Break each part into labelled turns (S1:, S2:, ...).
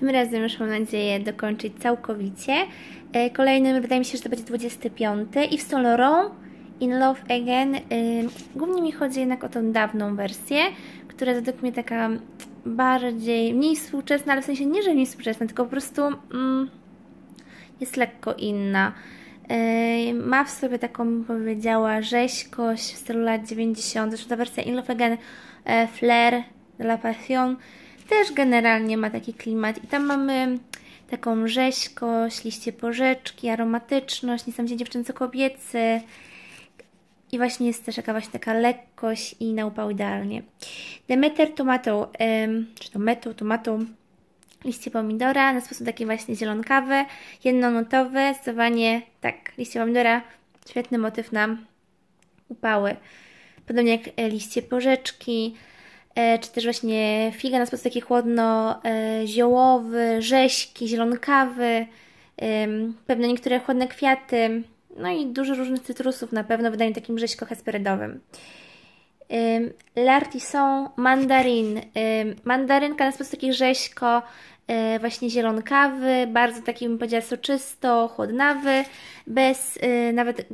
S1: Tym razem już mam nadzieję dokończyć całkowicie. E, kolejnym wydaje mi się, że to będzie 25 i w Saint Laurent In Love Again. E, głównie mi chodzi jednak o tą dawną wersję, która według mnie taka bardziej, mniej współczesna, ale w sensie nie, że mniej współczesna, tylko po prostu mm, jest lekko inna. E, ma w sobie taką, bym powiedziała, rzeźkość w stylu lat 90. Zresztą ta wersja In Love Again, Flair Flair, La Passion też generalnie ma taki klimat i tam mamy taką rzeźkość, liście porzeczki, aromatyczność, niesamowicie dziewczęco kobiecy i właśnie jest też jaka właśnie taka lekkość i na upał idealnie. Demeter tomato, ym, czy to meto, tomato, liście pomidora na sposób taki właśnie zielonkawy, jednonutowy, zdecydowanie tak, liście pomidora, świetny motyw na upały. Podobnie jak e, liście porzeczki, E, czy też właśnie figa na sposób taki chłodno-ziołowy, e, rześki, zielonkawy, pewne niektóre chłodne kwiaty, no i dużo różnych cytrusów na pewno w wydaniu takim rześko-hesperidowym. L'artisan mandarin. Mandarynka na sposób taki rześko, e, właśnie zielonkawy, bardzo taki bym powiedziała soczysto, chłodnawy, bez nawet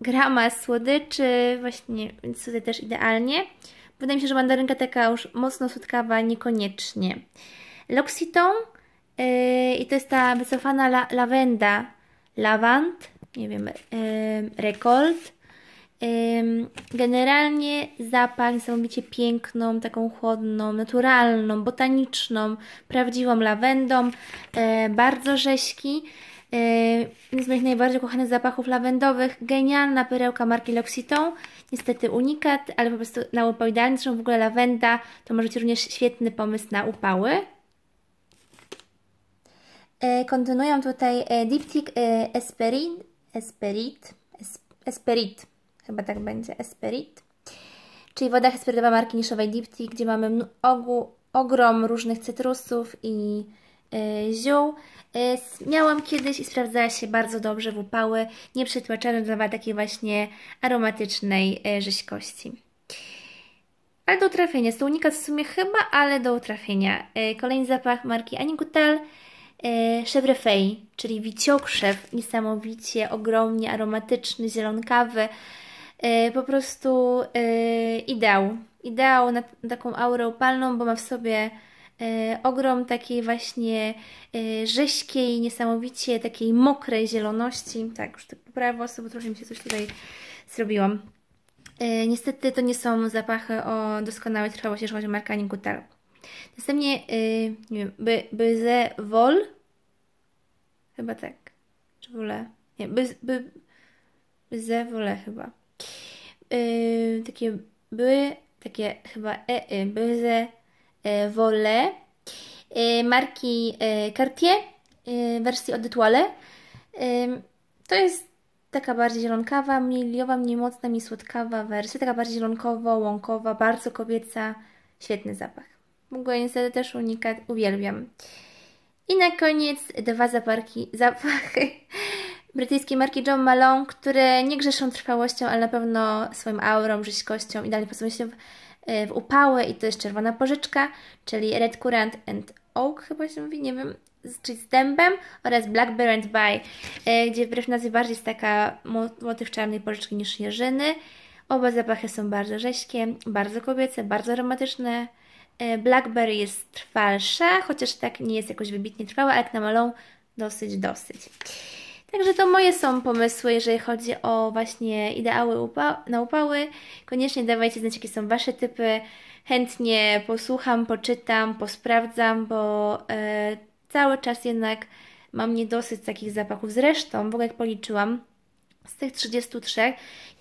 S1: grama słodyczy, właśnie, więc tutaj też idealnie. Wydaje mi się, że mandarynka taka już mocno słodkawa niekoniecznie. L'Occitane yy, i to jest ta wycofana la lawenda, lawand, nie wiem, yy, recold. Yy, generalnie zapach niesamowicie piękną, taką chłodną, naturalną, botaniczną, prawdziwą lawendą, yy, bardzo rześki. E, jeden z moich najbardziej kochanych zapachów lawendowych. Genialna perełka marki L'Occitane. Niestety unikat, ale po prostu na upał idealny. Zresztą w ogóle lawenda to może być również świetny pomysł na upały. E, kontynuują tutaj e, diptyk Esperit. Esperit. Esperit. Chyba tak będzie. Esperit. Czyli woda hesperydowa marki niszowej Diptyk, gdzie mamy ogół, ogrom różnych cytrusów i E, ziół. E, miałam kiedyś i sprawdzała się bardzo dobrze w upały, nieprzetłaczane dodawała takiej właśnie aromatycznej e, rzeźkości. Ale do utrafienia, z w sumie chyba, ale do utrafienia. Kolejny zapach marki Anigutel Chevre czyli wiciokrzew, niesamowicie, ogromnie aromatyczny, zielonkawy, po prostu ideał. Ideał na taką aurę upalną, bo ma w sobie E, ogrom takiej właśnie e, rześkiej, niesamowicie takiej mokrej zieloności. Tak, już tak poprawię włosy, bo trochę mi się coś tutaj zrobiłam. E, niestety to nie są zapachy o doskonałej trwałości, jeżeli chodzi o markę Następnie, nie wiem, by, by ze wol, chyba tak, czy wolę, nie, by, by, by ze wolę chyba. Yy, takie by, takie chyba e, e y, by ze Volle e, e, marki e, Cartier wersji odytuale To jest taka bardziej zielonkawa, mniej liowa mniej mocna, mniej słodkawa wersja, taka bardziej zielonkowa, łąkowa, bardzo kobieca, świetny zapach. Mogę niestety też unikat, uwielbiam. I na koniec dwa zaparki, zapachy brytyjskiej marki John Malone, które nie grzeszą trwałością, ale na pewno swoim aurą, rzeźkością, i pasują się w E, w upałę i to jest czerwona porzeczka, czyli Red Currant and Oak chyba się mówi, nie wiem, czyli z dębem oraz Blackberry and Bay, e, gdzie wbrew nazwie bardziej jest taka motyw czarnej porzeczki niż jeżyny. Oba zapachy są bardzo rzeźkie, bardzo kobiece, bardzo aromatyczne. E, blackberry jest trwalsze, chociaż tak nie jest jakoś wybitnie trwała, ale jak na malą dosyć, dosyć. Także to moje są pomysły, jeżeli chodzi o właśnie ideały upa na upały. Koniecznie dawajcie znać, jakie są Wasze typy. Chętnie posłucham, poczytam, posprawdzam, bo e, cały czas jednak mam niedosyć takich zapachów. Zresztą, w ogóle jak policzyłam, z tych 33,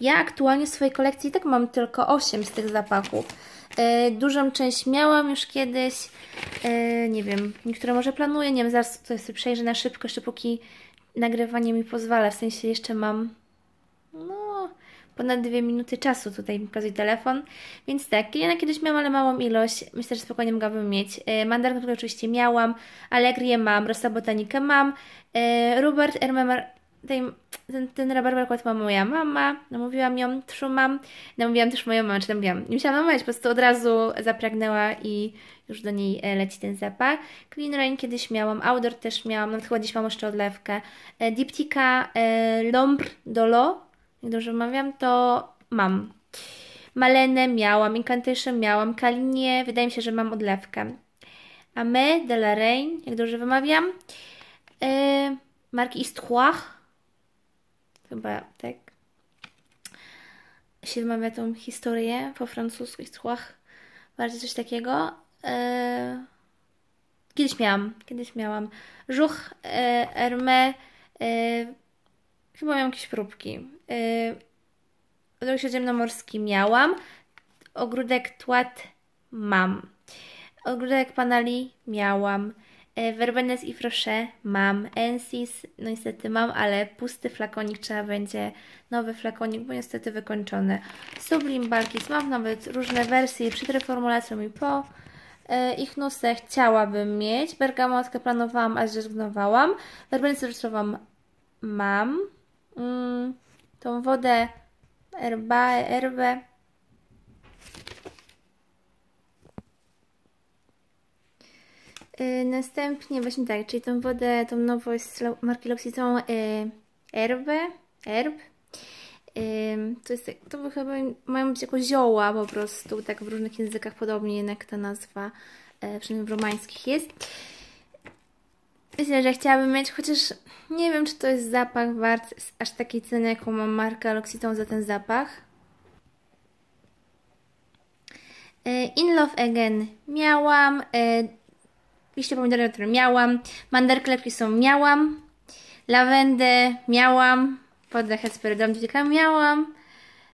S1: ja aktualnie w swojej kolekcji tak mam tylko 8 z tych zapachów. E, dużą część miałam już kiedyś, e, nie wiem, niektóre może planuję, nie wiem, zaraz to sobie przejrzę na szybko, jeszcze póki nagrywanie mi pozwala, w sensie jeszcze mam no, ponad dwie minuty czasu tutaj mi pokazuje telefon, więc tak, ja kiedyś miałam, ale małą ilość, myślę, że spokojnie mogłabym mieć. E, Mandarynkę oczywiście miałam, Alegrię mam, Rosa Botanikę mam, e, Robert R tej, ten, ten rabarbar akurat ma moja mama, namówiłam ją, trzymam, namówiłam też moją mamę, czy namówiłam, nie musiałam namawiać, po prostu od razu zapragnęła i już do niej e, leci ten zapach. Clean Rain kiedyś miałam, Outdoor też miałam, nawet chyba dziś mam jeszcze odlewkę. E, Diptika e, L'Ombre Dolo, jak dobrze mawiam, to mam. Malenę miałam, Incantation miałam, Kalinie, wydaje mi się, że mam odlewkę. Ame de la Reine, jak dobrze wymawiam. E, marki Histoire, chyba tak, się wymawia tą historię po francuskich słach, bardziej coś takiego. E... Kiedyś miałam, kiedyś miałam. Żuch, e, Hermé, e, chyba miałam jakieś próbki. E, śródziemnomorski miałam, ogródek Tłat mam, ogródek Panali miałam, E, Verbenes i Frochet mam, Ensis, no niestety mam, ale pusty flakonik, trzeba będzie nowy flakonik, bo niestety wykończony. Sublim Balkis mam nawet różne wersje przed reformulacją i po e, ich nusę chciałabym mieć, bergamotkę planowałam, a zrezygnowałam, werbenicę rzeczową mam, mm, tą wodę RB Herbę Y, następnie właśnie tak, czyli tą wodę, tą nowość z marki Loxy, tą y, herb. Y, to, jest, to chyba mają być jako zioła po prostu, tak w różnych językach podobnie jednak ta nazwa, przynajmniej w romańskich jest. Myślę, że chciałabym mieć, chociaż nie wiem, czy to jest zapach wart aż takiej ceny, jaką mam markę L'Occitane za ten zapach. In Love Again miałam, liście pomidory, które miałam, mandarklepki są miałam, lawendę miałam, poddech hesperidon miałam,